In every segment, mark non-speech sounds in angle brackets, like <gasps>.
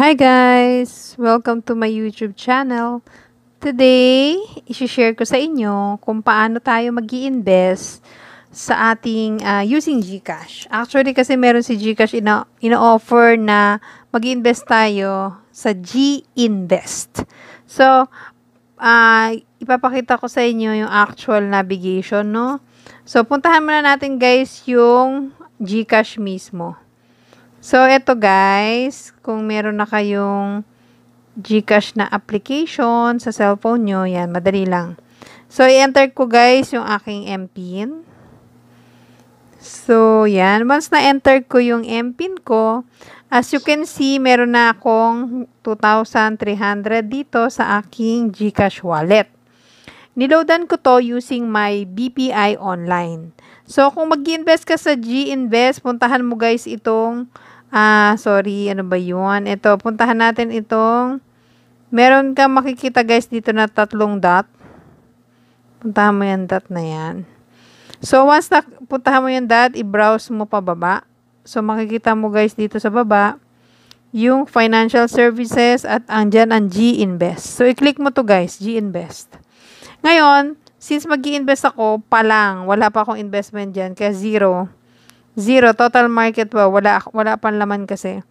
Hi guys! Welcome to my YouTube channel. Today, isi-share ko sa inyo kung paano tayo mag invest sa ating uh, using GCash. Actually, kasi meron si GCash ina ino-offer na mag invest tayo sa G-Invest. So, uh, ipapakita ko sa inyo yung actual navigation, no? So, puntahan muna natin guys yung GCash mismo. So, eto guys, kung meron na kayong Gcash na application sa cellphone nyo, yan, madali lang. So, i-enter ko guys yung aking MPIN. So, yan. Once na-enter ko yung MPIN ko, as you can see, meron na akong 2,300 dito sa aking Gcash wallet. Niloadan ko to using my BPI online. So, kung mag-invest ka sa G-Invest, puntahan mo guys itong Ah, sorry, ano ba yun? Ito, puntahan natin itong, meron kang makikita guys dito na tatlong dot. Puntahan mo yung dot na yan. So, once na puntahan mo yung dot, i-browse mo pababa. So, makikita mo guys dito sa baba, yung financial services at andyan ang G-Invest. So, i-click mo to guys, G-Invest. Ngayon, since mag invest ako pa lang, wala pa akong investment dyan, kaya zero, Zero. Total market wow. Wala, wala pang laman kasi.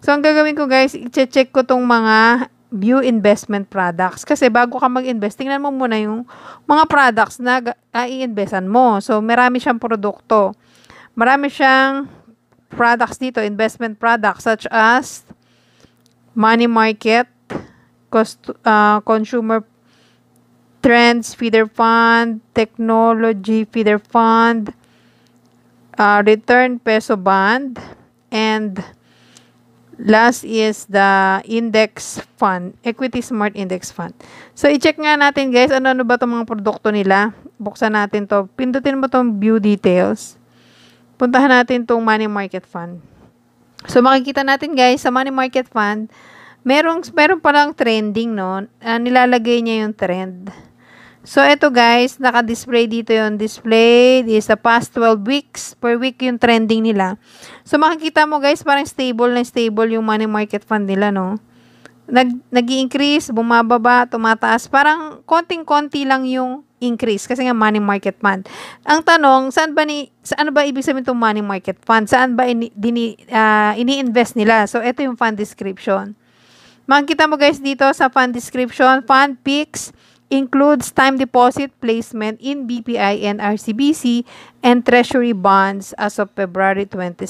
So, ang gagawin ko guys, i-check ko tong mga view investment products. Kasi bago ka mag-invest, tingnan mo muna yung mga products na i-investan mo. So, marami siyang produkto. Marami siyang products dito, investment products such as money market, cost, uh, consumer trends feeder fund, technology feeder fund, uh, return peso bond and last is the index fund, equity smart index fund. So, i-check nga natin guys, ano-ano ba itong mga produkto nila. Buksan natin to Pindutin mo itong view details. Puntahan natin itong money market fund. So, makikita natin guys, sa money market fund, merong, meron palang trending, no? Uh, nilalagay niya yung trend. So, eto guys, naka-display dito yung display. This is the past 12 weeks. Per week yung trending nila. So, makikita mo guys, parang stable na stable yung money market fund nila, no? Nag, nag increase bumababa, tumataas. Parang konting-konti lang yung increase kasi nga money market fund. Ang tanong, saan ba ni saan ba ibig sabihin itong money market fund? Saan ba ini, dini, uh, ini-invest nila? So ito yung fund description. Makikita mo guys dito sa fund description, fund picks, includes time deposit placement in BPI and RCBC and treasury bonds as of February 26,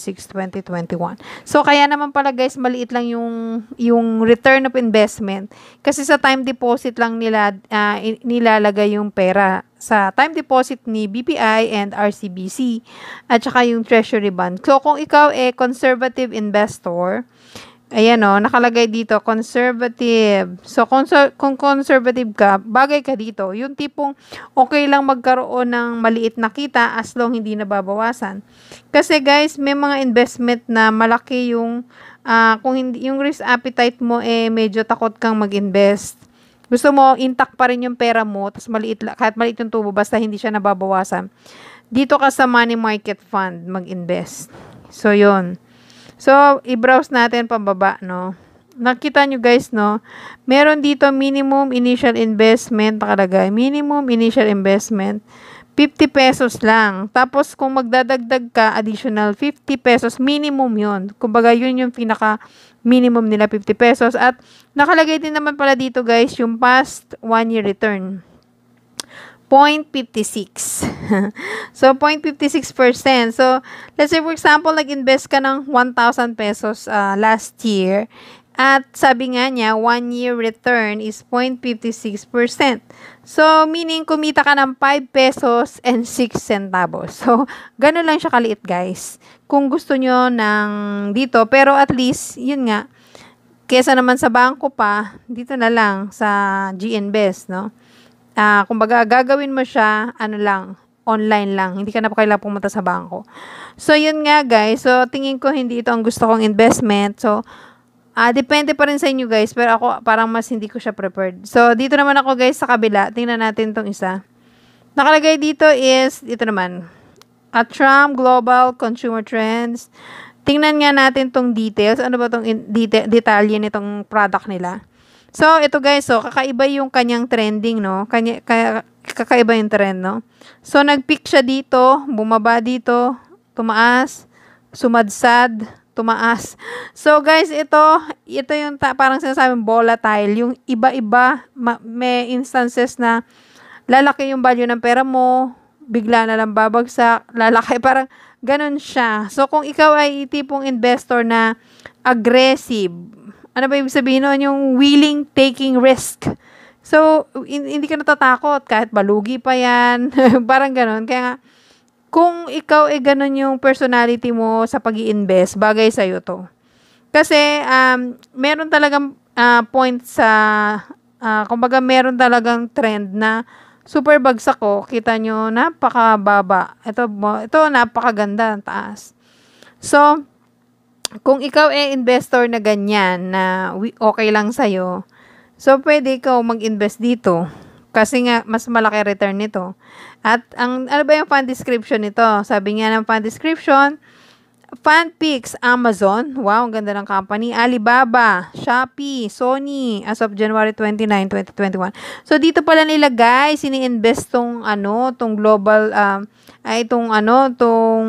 2021. So kaya naman pala guys, maliit lang yung yung return of investment kasi sa time deposit lang nila uh, nilalagay yung pera sa time deposit ni BPI and RCBC at saka yung treasury bond. So kung ikaw eh conservative investor, Ayan o, oh, nakalagay dito, conservative. So, conser- kung conservative ka, bagay ka dito. Yung tipong okay lang magkaroon ng maliit na kita as long hindi nababawasan. Kasi guys, may mga investment na malaki yung, uh, kung hindi, yung risk appetite mo, eh medyo takot kang mag-invest. Gusto mo, intact pa rin yung pera mo, tas maliit, kahit maliit yung tubo, basta hindi siya nababawasan. Dito ka sa money market fund mag-invest. So, yon So, i-browse natin pababa, no? Nakita nyo guys, no? Meron dito minimum initial investment, nakalagay. Minimum initial investment. 50 pesos lang. Tapos, kung magdadagdag ka, additional 50 pesos, minimum yun. Kumbaga, yun yung pinaka minimum nila, 50 pesos. At, nakalagay din naman pala dito, guys, yung past one year return. 0.56. <laughs> so, 0.56%. So, let's say for example, nag-invest ka ng 1,000 pesos uh, last year. At sabi nga niya, one year return is 0.56%. So, meaning kumita ka ng 5 pesos and 6 centavos. So, gano'n lang siya kaliit guys. Kung gusto nyo ng dito, pero at least, yun nga, kesa naman sa bangko pa, dito na lang sa GNBest, no? Uh, kumbaga, gagawin mo siya, ano lang, online lang. Hindi ka na po kailangan pumunta sa bangko. So, yun nga guys. So, tingin ko hindi ito ang gusto kong investment. So, uh, depende pa rin sa inyo guys. Pero ako, parang mas hindi ko siya prepared. So, dito naman ako guys sa kabila. Tingnan natin tong isa. Nakalagay dito is, dito naman. A Trump Global Consumer Trends. Tingnan nga natin tong details. Ano ba tong detalye nitong product nila. So, ito guys, so, oh, kakaiba yung kanyang trending, no? Kanya, kaya, kakaiba yung trend, no? So, nag-peak siya dito, bumaba dito, tumaas, sumadsad, tumaas. <gasps> So, guys, ito, ito yung ta- parang sinasabing volatile. Yung iba-iba, may instances na lalaki yung value ng pera mo, bigla na lang babagsak, <laughs> lalaki, parang ganun siya. So, kung ikaw ay tipong investor na aggressive, ano ba ibig sabihin nun? Yung willing taking risk. So, hindi ka natatakot kahit balugi pa yan. <laughs> Parang ganun. Kaya nga, kung ikaw eh ganun yung personality mo sa pag invest bagay sa'yo to. Kasi, um, meron talagang uh, point sa, uh, kumbaga meron talagang trend na super bagsak ko. Oh. Kita nyo, napakababa. Ito, ito napakaganda, ang taas. So, kung ikaw eh investor na ganyan, na okay lang sa iyo, so pwede ka mag-invest dito. Kasi nga, mas malaki return nito. At ang, ano ba yung fund description nito? Sabi nga ng fund description, Fanpix, Amazon, wow, ang ganda ng company, Alibaba, Shopee, Sony, as of January 29, 2021. So, dito pala nila guys, ini-invest tong, ano, tong global, um, ay, tong, ano, tong,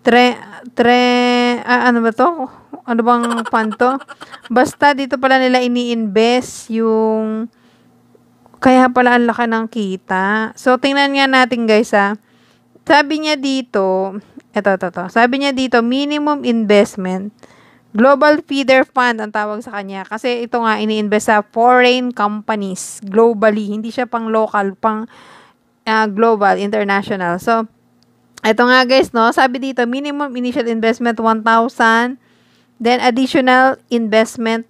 tre, tre, uh, ano ba to? Ano bang panto? Basta dito pala nila ini-invest yung kaya pala ang laki ng kita. So, tingnan nga natin guys ha. Ah. Sabi niya dito, eto, eto, eto. Sabi niya dito, minimum investment. Global Feeder Fund ang tawag sa kanya. Kasi ito nga, ini-invest sa foreign companies globally. Hindi siya pang local, pang uh, global, international. So, ito nga guys, no? Sabi dito, minimum initial investment 1,000. Then additional investment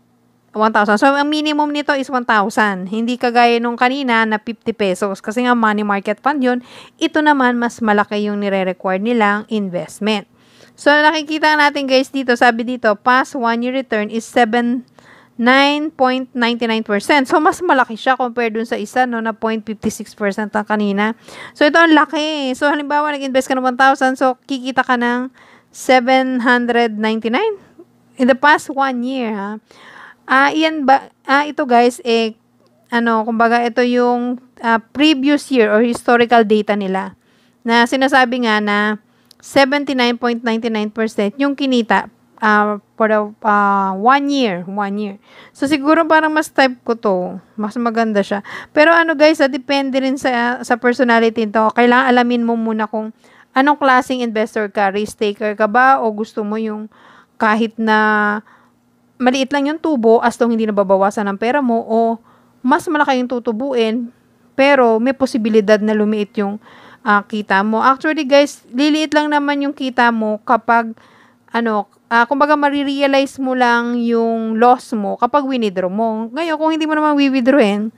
1,000. So, ang minimum nito is 1,000. Hindi kagaya nung kanina na 50 pesos. Kasi nga money market fund yun. Ito naman, mas malaki yung nire-require nilang investment. So, nakikita natin guys dito, sabi dito, past one year return is 7,000 9.99%. So, mas malaki siya compared dun sa isa no, na 0.56% ang kanina. So, ito ang laki. Eh. So, halimbawa, nag-invest ka ng 1,000, so, kikita ka ng 799 in the past one year, ha? Ah, uh, iyan ba, ah, uh, ito guys, eh, ano, kumbaga, ito yung uh, previous year or historical data nila na sinasabi nga na 79.99% yung kinita uh, ah, for a, uh, one year, one year. So, siguro parang mas type ko to. Mas maganda siya. Pero ano guys, ah, depende rin sa, sa personality nito. Kailangan alamin mo muna kung anong klaseng investor ka. Risk taker ka ba? O gusto mo yung kahit na maliit lang yung tubo as long hindi nababawasan ng pera mo o mas malaki yung tutubuin pero may posibilidad na lumiit yung uh, kita mo. Actually guys, liliit lang naman yung kita mo kapag ano uh, kumbaga marirealize mo lang yung loss mo kapag winidraw mo. Ngayon, kung hindi mo naman wi withdrawin,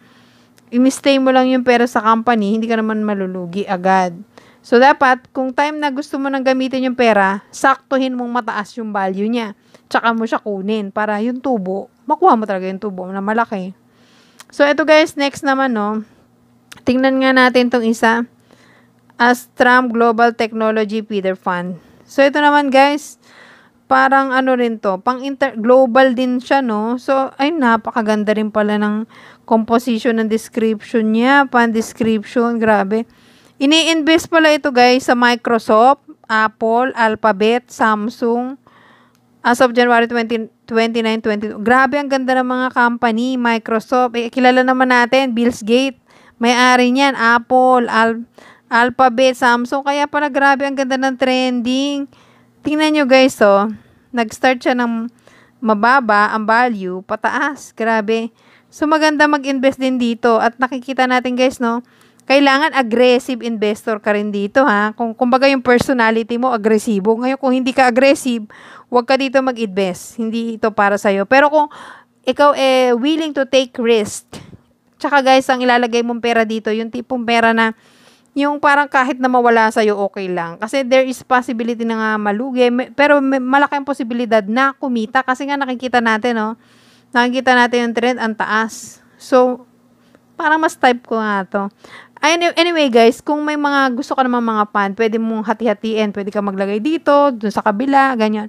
i-stay mo lang yung pera sa company, hindi ka naman malulugi agad. So, dapat, kung time na gusto mo nang gamitin yung pera, saktuhin mong mataas yung value niya. Tsaka mo siya kunin para yung tubo, makuha mo talaga yung tubo na malaki. So, ito guys, next naman, no. Tingnan nga natin tong isa. Astram Global Technology Feeder Fund. So, ito naman guys, parang ano rin to, pang inter- global din siya, no? So, ay, napakaganda rin pala ng composition ng description niya, pan-description, grabe. Ini-invest pala ito, guys, sa Microsoft, Apple, Alphabet, Samsung, as of January 20, 29, 22. Grabe, ang ganda ng mga company, Microsoft. Eh, kilala naman natin, Bill Gates, may-ari niyan, Apple, Al- Alphabet, Samsung. Kaya pala, grabe, ang ganda ng trending. Tingnan nyo guys, oh. Nag-start siya ng mababa ang value, pataas. Grabe. So, maganda mag-invest din dito. At nakikita natin guys, no? Kailangan aggressive investor ka rin dito, ha? Kung, kumbaga yung personality mo, agresibo. Ngayon, kung hindi ka aggressive, huwag ka dito mag-invest. Hindi ito para sa'yo. Pero kung ikaw eh willing to take risk, tsaka guys, ang ilalagay mong pera dito, yung tipong pera na yung parang kahit na mawala sa'yo, okay lang. Kasi there is possibility na nga malugi, pero malaki ang posibilidad na kumita. Kasi nga nakikita natin, no? Nakikita natin yung trend, ang taas. So, parang mas type ko nga to. Anyway, guys, kung may mga gusto ka naman mga pan, pwede mong hati-hatiin. Pwede ka maglagay dito, dun sa kabila, ganyan.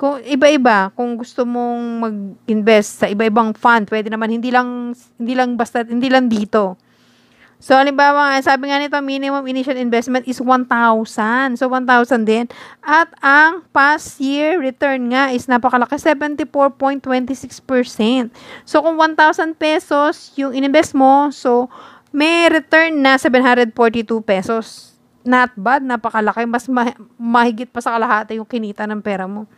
Kung iba-iba, kung gusto mong mag-invest sa iba-ibang fund, pwede naman hindi lang hindi lang basta hindi lang dito. So, halimbawa nga, sabi nga nito, minimum initial investment is 1,000. So, 1,000 din. At ang past year return nga is napakalaki, 74.26%. So, kung 1,000 pesos yung ininvest mo, so, may return na 742 pesos. Not bad, napakalaki. Mas ma- mahigit pa sa kalahati yung kinita ng pera mo.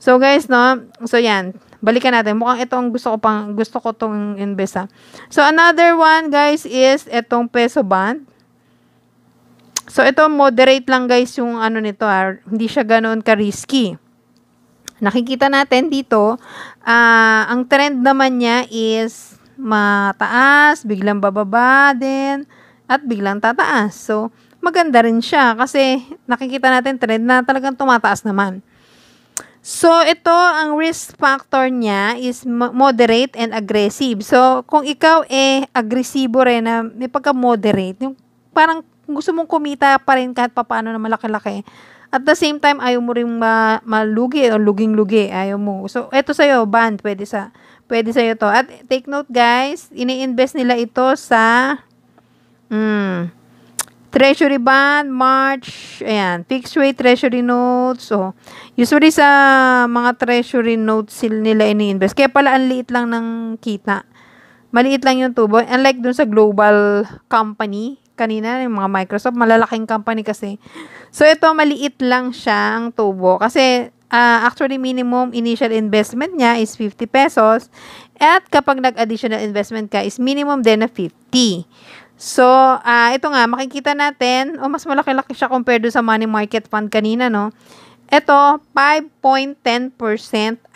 So guys, no? So yan, balikan natin. Mukhang ito ang gusto ko pang gusto ko tong invest ha. So another one guys is itong peso bond. So ito moderate lang guys yung ano nito ha. Hindi siya ganoon ka risky. Nakikita natin dito, uh, ang trend naman niya is mataas, biglang bababa din at biglang tataas. So maganda rin siya kasi nakikita natin trend na talagang tumataas naman. So, ito, ang risk factor niya is moderate and aggressive. So, kung ikaw eh, agresibo rin na may pagka-moderate, yung parang gusto mong kumita pa rin kahit papaano na malaki-laki. At the same time, ayaw mo rin ma malugi o luging-lugi. Ayaw mo. So, eto sa'yo, band. Pwede sa, pwede sa'yo to. At take note, guys, ini-invest nila ito sa, mm, Treasury bond, March, ayan, fixed rate treasury notes. So, usually sa mga treasury notes nila ini-invest. Kaya pala ang liit lang ng kita. Maliit lang yung tubo. Unlike dun sa global company, kanina yung mga Microsoft, malalaking company kasi. So, ito maliit lang siya ang tubo. Kasi, uh, actually, minimum initial investment niya is 50 pesos. At kapag nag-additional investment ka, is minimum din na 50. So, uh, ito nga, makikita natin, o oh, mas malaki-laki siya compared sa money market fund kanina, no? Ito, 5.10%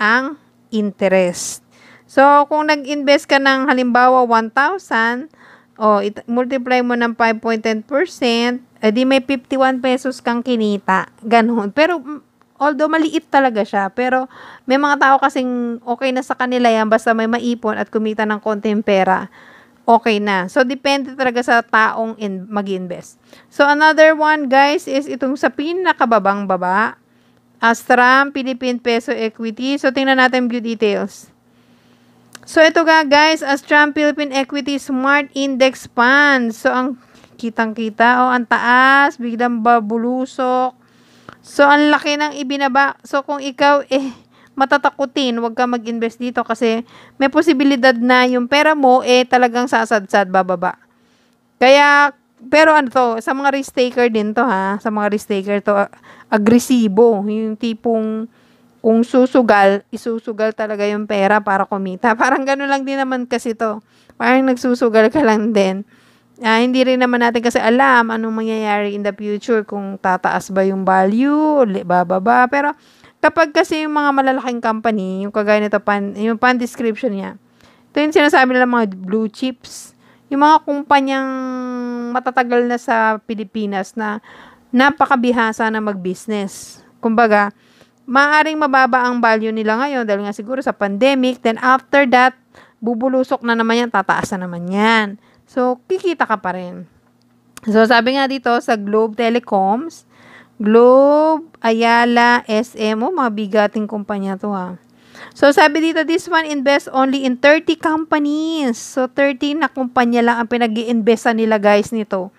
ang interest. So, kung nag-invest ka ng halimbawa 1,000, o oh, it- multiply mo ng 5.10%, edi eh, may 51 pesos kang kinita. Ganun. Pero, although maliit talaga siya, pero may mga tao kasing okay na sa kanila yan basta may maipon at kumita ng konting pera okay na. So, depende talaga sa taong in, mag-invest. So, another one, guys, is itong sa pinakababang baba. Astram, Philippine Peso Equity. So, tingnan natin view details. So, ito ka, guys, Astram Philippine Equity Smart Index Fund. So, ang kitang-kita, o, oh, ang taas, biglang babulusok. So, ang laki ng ibinaba. So, kung ikaw, eh, matatakutin. Huwag ka mag-invest dito kasi may posibilidad na yung pera mo eh talagang sasadsad bababa. Kaya pero ano to, sa mga risk taker din to ha, sa mga risk taker to agresibo, yung tipong kung susugal, isusugal talaga yung pera para kumita. <laughs> Parang gano'n lang din naman kasi to. Parang nagsusugal ka lang din. Uh, hindi rin naman natin kasi alam anong mangyayari in the future kung tataas ba yung value, bababa. Pero Kapag kasi yung mga malalaking company, yung kagaya nito, pan, yung pan description niya, ito yung sinasabi nila mga blue chips. Yung mga kumpanyang matatagal na sa Pilipinas na napakabihasa na mag-business. Kumbaga, maaring mababa ang value nila ngayon dahil nga siguro sa pandemic. Then after that, bubulusok na naman yan, tataas na naman yan. So, kikita ka pa rin. So, sabi nga dito sa Globe Telecoms, Globe, Ayala, SM. Oh, mga bigating kumpanya to ha. Ah. So, sabi dito, this one invests only in 30 companies. So, 30 na kumpanya lang ang pinag investa nila guys nito.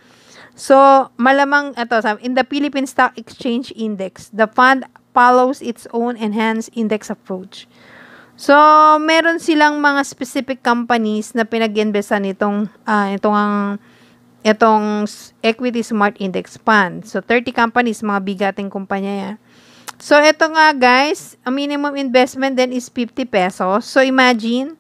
So, malamang, ito, sabi, in the Philippine Stock Exchange Index, the fund follows its own enhanced index approach. So, meron silang mga specific companies na pinag-investa nitong, uh, itong ang, itong Equity Smart Index Fund. So, 30 companies, mga bigating kumpanya yan. So, ito nga guys, ang minimum investment then is 50 pesos. So, imagine,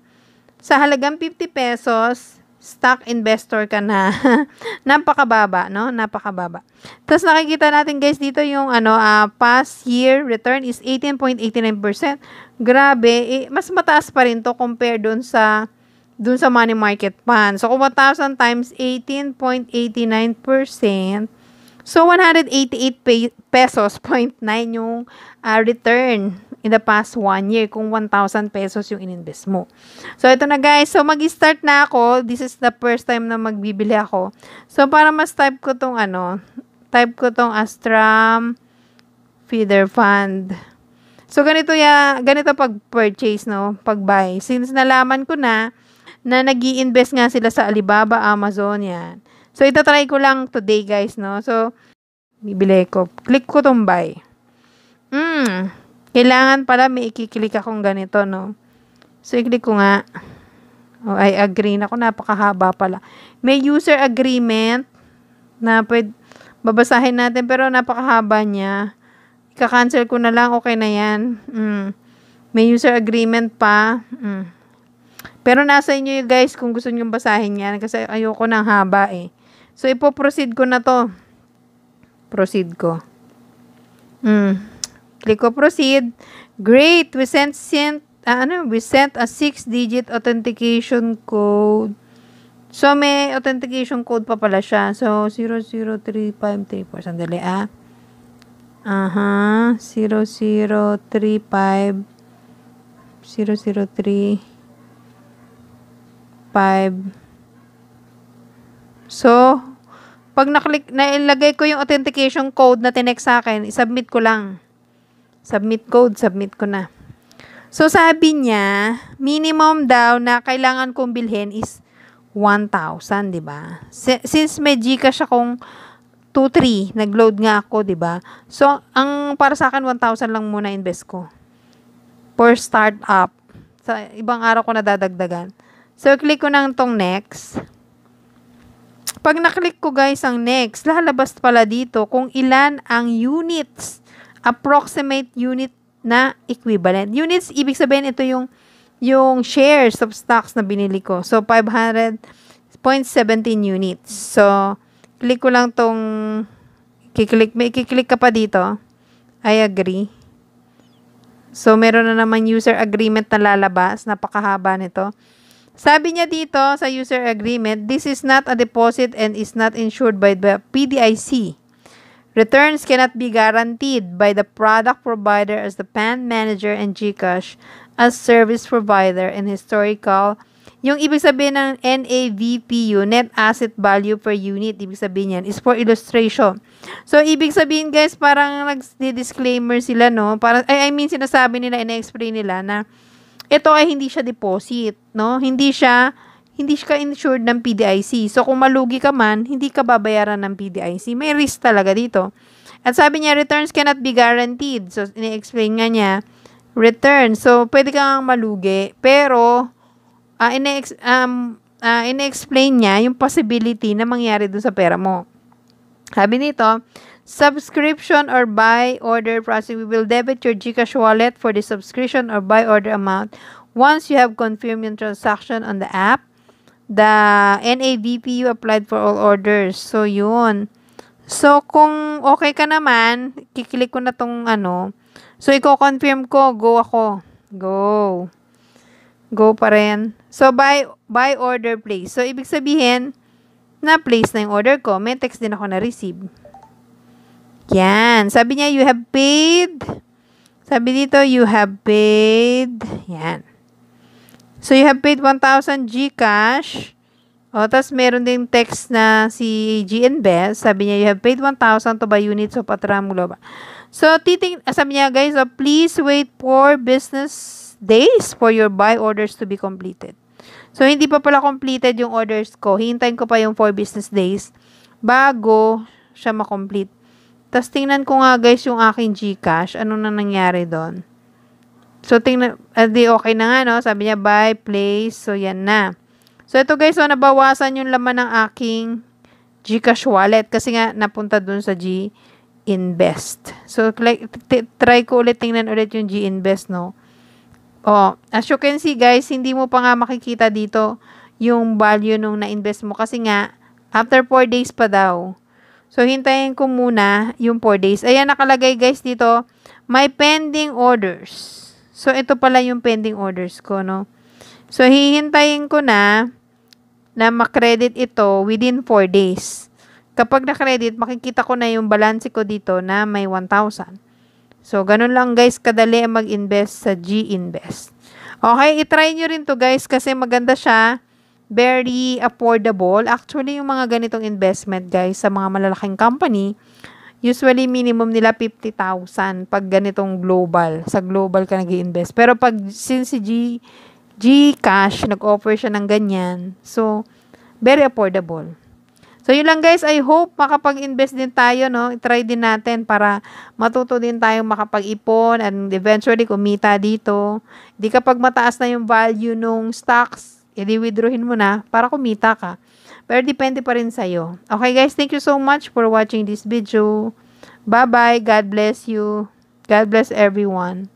sa halagang 50 pesos, stock investor ka na. <laughs> Napakababa, no? Napakababa. Tapos nakikita natin guys dito yung ano, uh, past year return is 18.89%. Grabe, eh, mas mataas pa rin to compare doon sa dun sa money market fund. So, kung 1,000 times 18.89%, so 188 pesos, 0.9 <laughs> yung uh, return in the past one year kung 1,000 pesos yung ininvest mo. So, ito na guys. So, mag-start na ako. This is the first time na magbibili ako. So, para mas type ko tong ano, type ko tong Astram Feeder Fund. So, ganito, ya, ganito pag-purchase, no? Pag-buy. Since nalaman ko na na nag invest nga sila sa Alibaba, Amazon, yan. So, itatry ko lang today, guys, no? So, bibili ko. Click ko tong buy. Hmm. Kailangan pala may ikiklik akong ganito, no? So, i-click ko nga. Oh, I agree na ako. Napakahaba pala. May user agreement na pwede, babasahin natin, pero napakahaba niya. Ika-cancel ko na lang. Okay na yan. Mm. May user agreement pa. Mm. Pero nasa inyo yung guys kung gusto niyo basahin yan kasi ayoko ng haba eh. So, ipoproceed ko na to. Proceed ko. Mm. Click ko proceed. Great! We sent, sent, uh, ano, we sent a 6-digit authentication code. So, may authentication code pa pala siya. So, 00353. Sandali ah. Aha. Uh -huh. 0035003 five. So, pag naklik, nailagay ko yung authentication code na tinext sa akin, submit ko lang. Submit code, submit ko na. So, sabi niya, minimum daw na kailangan kong bilhin is 1,000, di ba? Since may Gcash akong 2-3, nag-load nga ako, di ba? So, ang para sa akin, 1,000 lang muna invest ko. For startup. Sa ibang araw ko na dadagdagan. So, click ko nang tong next. Pag naklik ko guys ang next, lalabas pala dito kung ilan ang units, approximate unit na equivalent. Units, ibig sabihin ito yung yung shares of stocks na binili ko. So, 500.17 units. So, click ko lang tong kiklik, may kiklik ka pa dito. I agree. So, meron na naman user agreement na lalabas. Napakahaba nito. Sabi niya dito sa user agreement, this is not a deposit and is not insured by the PDIC. Returns cannot be guaranteed by the product provider as the PAN manager and GCash as service provider and historical. Yung ibig sabihin ng NAVPU, Net Asset Value per Unit, ibig sabihin yan, is for illustration. So, ibig sabihin guys, parang nag-disclaimer sila, no? Parang, I, I mean, sinasabi nila, ina-explain nila na ito ay hindi siya deposit, no? Hindi siya hindi ka insured ng PDIC. So, kung malugi ka man, hindi ka babayaran ng PDIC. May risk talaga dito. At sabi niya, returns cannot be guaranteed. So, ini-explain nga niya, return. So, pwede kang malugi. Pero, uh, ah, ini-ex- um, uh, ah, ini-explain niya yung possibility na mangyari dun sa pera mo. Sabi nito, subscription or buy order processing. We will debit your GCash wallet for the subscription or buy order amount. Once you have confirmed your transaction on the app, the NAVPU applied for all orders. So, yun. So, kung okay ka naman, kiklik ko na tong ano. So, i-confirm ko, go ako. Go. Go pa rin. So, buy, buy order place. So, ibig sabihin, na place na yung order ko. May text din ako na receive. Yan. Sabi niya, you have paid. Sabi dito, you have paid. Yan. So, you have paid 1,000 Gcash. O, tapos meron ding text na si GNBest. Sabi niya, you have paid 1,000 to buy units of Atram Global. So, titing, sabi niya, guys, so uh, please wait for business days for your buy orders to be completed. So, hindi pa pala completed yung orders ko. Hintayin ko pa yung 4 business days bago siya makomplete. Tapos tingnan ko nga guys yung aking GCash, ano na nangyari doon. So tingnan, uh, okay na nga no, sabi niya buy, place, so yan na. So ito guys, so oh, nabawasan yung laman ng aking GCash wallet kasi nga napunta doon sa G Invest. So try ko ulit tingnan ulit yung G Invest no. Oh, as you can see guys, hindi mo pa nga makikita dito yung value nung na-invest mo kasi nga after 4 days pa daw So, hintayin ko muna yung 4 days. Ayan, nakalagay guys dito, my pending orders. So, ito pala yung pending orders ko, no? So, hihintayin ko na na makredit ito within 4 days. Kapag na-credit, makikita ko na yung balance ko dito na may 1,000. So, ganun lang guys, kadali mag-invest sa G-Invest. Okay, itry nyo rin to guys kasi maganda siya very affordable. Actually, yung mga ganitong investment, guys, sa mga malalaking company, usually minimum nila 50,000 pag ganitong global. Sa global ka nag invest Pero pag since si G, Gcash, nag-offer siya ng ganyan. So, very affordable. So, yun lang guys. I hope makapag-invest din tayo, no? I-try din natin para matuto din tayong makapag-ipon and eventually kumita dito. Di kapag mataas na yung value nung stocks, i-withdrawin mo na para kumita ka. Pero depende pa rin sa'yo. Okay guys, thank you so much for watching this video. Bye-bye. God bless you. God bless everyone.